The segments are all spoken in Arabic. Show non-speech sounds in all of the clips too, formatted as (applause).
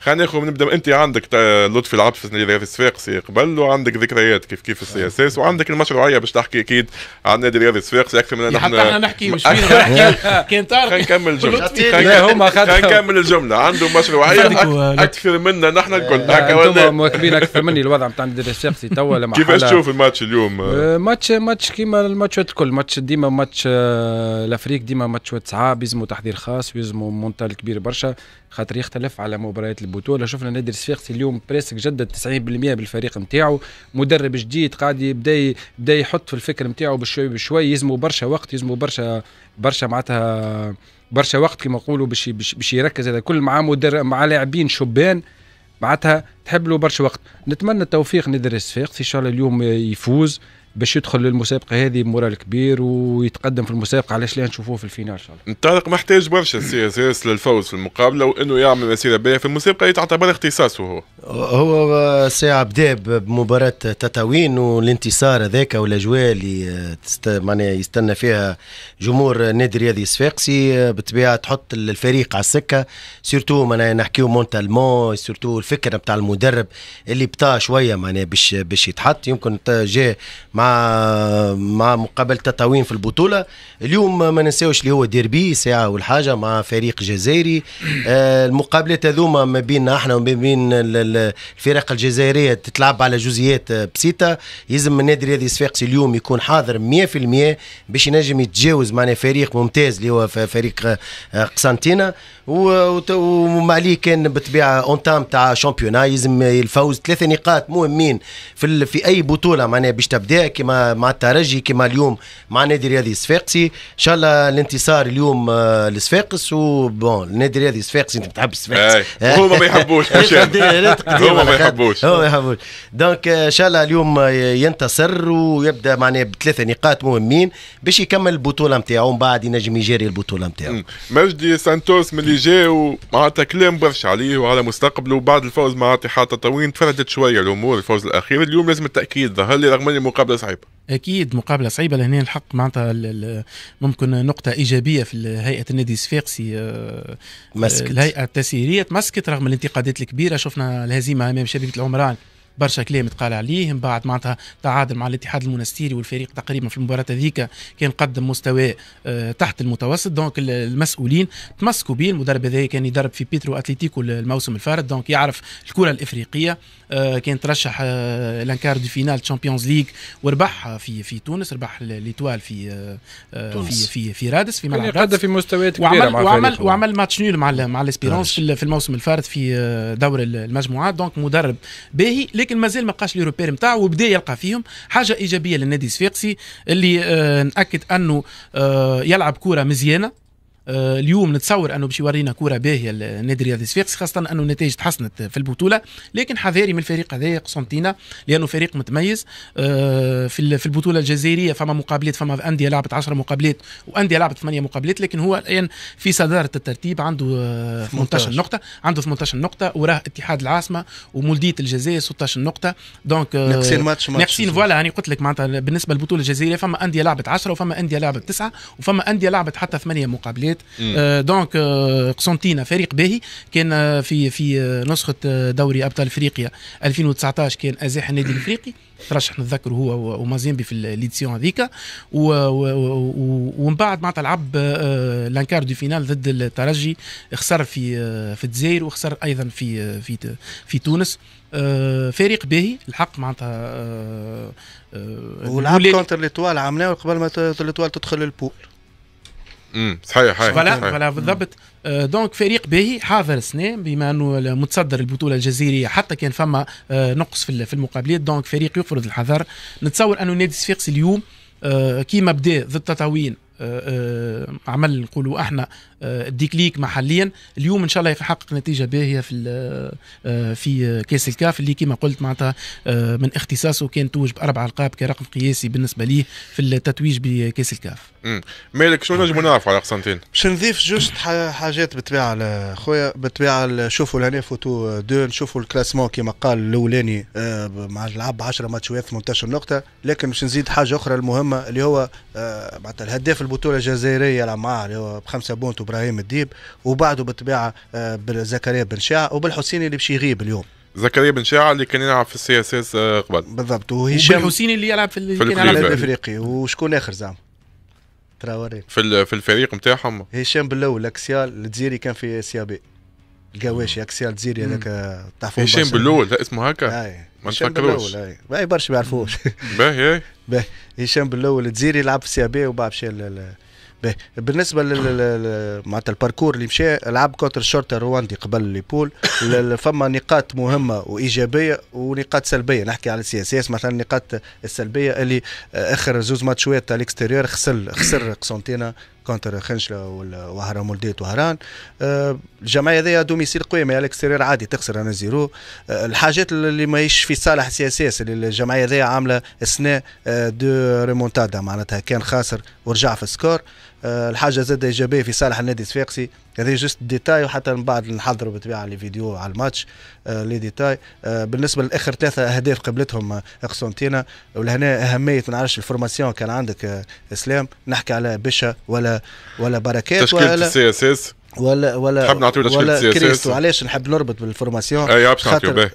خلينا ناخذ نبدا انت عندك لطفي العبد في الصفاقسي قبل وعندك ذكريات كيف كيف السي اس اس نعم. وعندك المشروعيه باش تحكي اكيد عن نادي رياضي الصفاقسي اكثر من نحن حتى احنا نحكي مش فينا (laughs) نحكي كان تعرف خلينا نكمل الجمله (laughs) هما خلينا نكمل الجمله عنده مشروعيه اكثر منا نحن الكل هكا آه، مواكبين اكثر مني (laughs) الوضع نتاع نادي الصفاقسي توا لما كيفاش تشوف الماتش اليوم؟ آه، ماتش ماتش كيما الماتشات الكل ماتش ديما ماتش آه، الافريق ديما ماتشات صعاب يلزموا تحضير خاص ويلزموا مونتال كبير برشا خاطر يختلف على مباريات البطوله شفنا نادي الصفاقسي اليوم بريسك جدد 90% بالفريق نتاعو مدرب جديد قاعد يبدا يبدا يحط في الفكر نتاعو بشوي بشوي يزمو برشا وقت يزمو برشا برشا معناتها برشا وقت كما نقولوا باش باش يركز هذا كل مع مدرب مع لاعبين شبان معناتها تحب له برشا وقت نتمنى التوفيق ندرس فيقس ان شاء الله اليوم يفوز باش يدخل للمسابقه هذه مرال كبير ويتقدم في المسابقه علاش لا نشوفوه في الفينال ان شاء الله طارق محتاج برشا السي اس اس للفوز في المقابله وانه يعمل مسيره باهيه في المسابقه اللي تعتبر اختصاصه هو هو ساعه بدا بمباراه تتاوين والانتصار هذاك والاجواء اللي تست... معناها يستنى فيها جمهور نادي رياضي صفاقسي بالطبيعه تحط الفريق على السكه سيرتو معناها نحكيو مونتالمون سيرتو الفكره نتاع المدرب اللي بطا شويه معناها باش باش يتحط يمكن جاء مع مع مع مقابله تطاوين في البطوله اليوم ما ننساوش اللي هو ديربي ساعه والحاجه مع فريق جزائري آه، المقابلات هذوما ما بيننا احنا وما بين الفرق الجزائريه تتلعب على جزئيات آه، بسيطه يلزم النادي الرياضي الصفاقسي اليوم يكون حاضر 100% باش ينجم يتجاوز معنا فريق ممتاز اللي هو فريق آه، قسنطينه عليه كان بالطبيعه اونتام تاع شامبيونا يلزم الفوز ثلاثه نقاط مهمين في في اي بطوله معناها باش تبدا كما مع الترجي كما اليوم مع النادي الرياضي الصفاقسي ان شاء الله الانتصار اليوم آه، لصفاقس وبون النادي الرياضي الصفاقسي انت بتحب صفاقس هما ما (laughs) يحبوش هما ما يحبوش هما ما يحبوش دونك ان شاء الله اليوم آه، ينتصر ويبدا معناه بثلاثه نقاط مهمين باش يكمل البطوله نتاعو ومن بعد ينجم يجري البطوله نتاعو مجدي سانتوس من اللي جا معناتها كلام برشا عليه وعلى مستقبله وبعد الفوز مع اتحاد تطاوين تفردت شويه الامور الفوز الاخير اليوم لازم التاكيد ظهر لي رغم المقابله مقابله صعيبه اكيد مقابله صعيبه لهنا الحق معناتها ممكن نقطه ايجابيه في هيئه النادي الصفاقسي آه، مسكت آه، الهيئه التسييريه تمسكت رغم الانتقادات الكبيره شفنا الهزيمه امام شبيبه العمران برشا كلام تقال عليه من بعد معناتها تعادل مع الاتحاد المنستيري والفريق تقريبا في المباراه هذيك كان قدم مستوى آه، تحت المتوسط دونك المسؤولين تمسكوا به المدرب هذا كان يدرب في بيترو اتليتيكو الموسم الفارط دونك يعرف الكره الافريقيه آه، كان ترشح آه، لانكار دي فينال تشامبيونز ليغ وربحها في في تونس ربح ليتوال في آه، في في في رادس في ملعب رادس في مستويات كبيره وعمل وعمل, وعمل ماتش نيل مع مع الاسبيرونس في الموسم الفارط في دور المجموعات دونك مدرب باهي لكن مازال ما لقاش لي روبير نتاعو وبدا يلقى فيهم حاجه ايجابيه للنادي الصفاقسي اللي ناكد انه يلعب كوره مزيانه آه، اليوم نتصور انه باش يورينا كره باهيه لنادي رياضي الصفاقسي خاصه انه النتائج تحسنت في البطوله لكن حذاري من الفريق هذايا قسنطينه لانه فريق متميز آه، في البطوله الجزائريه فما مقابلات فما انديه لعبت 10 مقابلات وانديه لعبت 8 مقابلات لكن هو الان في صداره الترتيب عنده 18 آه، نقطه عنده 18 نقطه وراه اتحاد العاصمه ومولديه الجزائر 16 نقطه دونك ناقصين ماتش ماتش ناقصين فوالا يعني قلت لك معناتها بالنسبه للبطوله الجزائريه فما انديه لعبت 10 وفما انديه لعبت 9 وفما انديه لعبت حتى 8 مقابلات الامكانيات دونك آه، آه، قسنطينة فريق باهي كان آه، في في نسخة دوري أبطال أفريقيا 2019 كان أزاح النادي الأفريقي ترشح نتذكر هو ومازيمبي في ليديسيون هذيك ومن بعد معناتها لعب لانكار دو فينال ضد الترجي خسر في في الجزائر وخسر ايضا في في في تونس فريق باهي الحق معناتها ولعب كونتر ليتوال عملناه قبل ما ليتوال تدخل البول صحيح صحيح فلا فلا بالضبط آه، دونك فريق باهي حاضر السنه بما انه متصدر البطوله الجزيريه حتى كان فما آه، نقص في المقابلات دونك فريق يفرض الحذر نتصور انه نادي صفاقسي اليوم آه، كيما بدا ضد تطاوين آه، آه، عمل نقولوا احنا آه، ديكليك محليا اليوم ان شاء الله يحقق نتيجه باهيه في في كاس الكاف اللي كما قلت معناتها من اختصاصه كان توج باربع القاب كرقم قياسي بالنسبه ليه في التتويج بكاس الكاف. مالك شنو نجم نعرفوا على قسنطين؟ باش نضيف جوست حاجات بالطبيعه خويا بالطبيعه شوفوا لهنا فوتو دو نشوفوا الكلاسمون كما قال الاولاني مع لعب 10 ماتشات 18 نقطه لكن باش نزيد حاجه اخرى المهمه اللي هو معناتها الهداف بطوله جزائريه لمع بخمسه بونت وابراهيم الديب وبعده بالطبيعه آه، بزكريا بن شاع وبالحسيني اللي باش يغيب اليوم زكريا بن شاع اللي كان يلعب في السي اس اس آه، قبل بالضبط وهشام الحسيني اللي يلعب في, اللي في الافريقي الافريقي وشكون اخر زعما؟ تراوري في في الفريق نتاعهم هشام بلو الاكسيال الجزيري كان في سيابي القواشي اكسي الجزيري هذاك تاع فوق هشام بالاول اسمه هكا اي ما نفكروش اي برشا ما يعرفوش (laughs) باهي باهي هشام بالاول الجزيري لعب في سي إيه بي وبعد مشى باهي بالنسبه معناتها الباركور اللي مشى لعب كونتر الشرطه الرواندي قبل ليبول (laughs) فما نقاط مهمه وايجابيه ونقاط سلبيه نحكي على السي اس اس مثلا النقاط السلبيه اللي آه، اخر زوز ماتشوات على الاكستيريور خسر خسر قسنطينه كونتر خنشله وهران مولديت وهران أه، الجمعيه هذيا دوميسيل قويه مي الاكستيرير عادي تخسر انا زيرو أه، الحاجات اللي ماهيش في صالح سي اس اس الجمعيه هذيا عامله سنة أه، دو ريمونتادا معناتها كان خاسر ورجع في السكور آه، الحاجه زاد ايجابيه في صالح النادي الصفاقسي هذا جست ديتاي وحتى من بعد نحضروا بالطبيعه لي فيديو على الماتش آه، لي ديتاي آه، بالنسبه لاخر ثلاثه اهداف قبلتهم اقسونتينا ولهنا اهميه ما نعرفش الفورماسيون كان عندك اسلام نحكي على بشا ولا ولا بركات تشكيله السي اس اس ولا ولا نحب نعطيو تشكيله السي اس اس وعلاش نحب نربط بالفورماسيون اي باش نعطيو باهي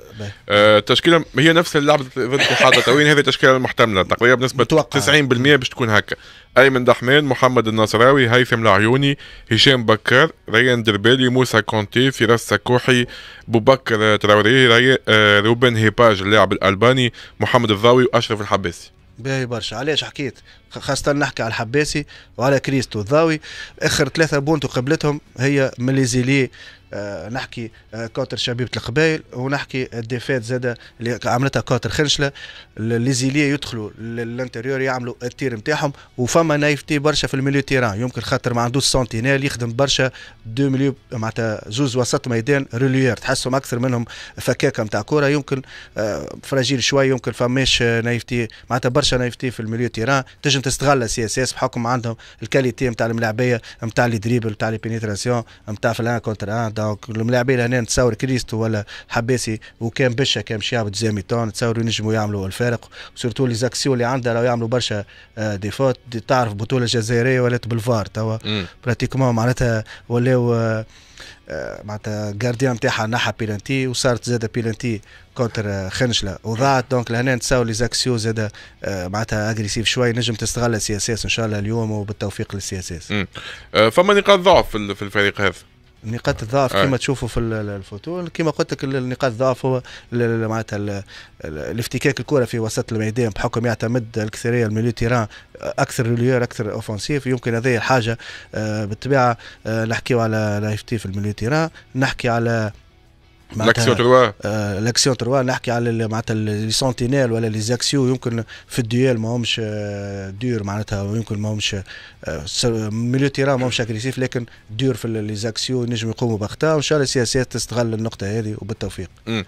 التشكيله هي نفس اللعبه ضد الاتحاد التوين هذه تشكيله محتمله تقريبا بنسبه 90% باش تكون هكا أيمن دحمان محمد النصراوي هيثم العيوني هشام بكر ريان دربالي موسى كونتي فراس سكوحي بوبكر تراوري آه، روبن هيباج اللاعب الألباني محمد الضاوي وأشرف الحباسي باهي برشا علاش حكيت خاصة نحكي على الحباسي وعلى كريستو الضاوي اخر ثلاثة بونتو قبلتهم هي مليزيلي آه، نحكي آه، كوتر شبيبه القبائل ونحكي الديفات زاده اللي عملتها كوتر خنشله لي يدخلوا للانتيريور يعملوا التير نتاعهم وفما نايفتي برشا في الميليو تيران يمكن خاطر ما عندوش سنتينيل يخدم برشا دو ميليو معناتها زوز وسط ميدان ريليير تحسهم اكثر منهم فكاكه نتاع كوره يمكن آه، فراجيل شوي يمكن فماش نايفتي معناتها برشا نايفتي في الميليو تيران تنجم تستغل سي اس اس بحكم عندهم الكاليتي نتاع الملاعبيه نتاع لي دريبل نتاع لي بينيتراسيون نتاع فلان كونتر ان دونك الملاعبين هنا نتصور كريستو ولا حباسي وكان بشا كان باش يهبط زي ميتون نتصور ينجموا يعملوا الفارق سورتو لي زاكسيون اللي عندها راهو يعملوا برشا آه، ديفوت دي تعرف بطوله جزائريه ولات بالفار توا براتيكومون معناتها ولاو آه، آه، معناتها الجارديان نتاعها نحى بيلانتي وصارت زاد بيلانتي كونتر خنشله وضاعت دونك لهنا نتساو لي زاكسيو زاد معناتها اجريسيف شوي نجم تستغل السياسات ان شاء الله اليوم وبالتوفيق للسياسات فما نقاط ضعف في الفريق هذا نقاط الضعف كما تشوفوا في الفوتون كما قلت لك النقاط الضعف هو معناتها الافتكاك الكره في وسط الميدان بحكم يعتمد الكثيريه الميليو تيران اكثر ريليور اكثر اوفنسيف يمكن هذه الحاجه آه، بالطبيعه آه، نحكيو على لايفتي في الميليو تيران نحكي على لاكسيون تروا لاكسيون تروا نحكي على معناتها لي سونتينيل ولا لي زاكسيو يمكن في الديال ماهمش آه، دور معناتها يمكن ماهمش ميليو آه، تيرا ماهمش اكريسيف لكن دور في لي زاكسيو نجم يقوموا باخطاء وان شاء الله السياسات تستغل النقطه هذه وبالتوفيق.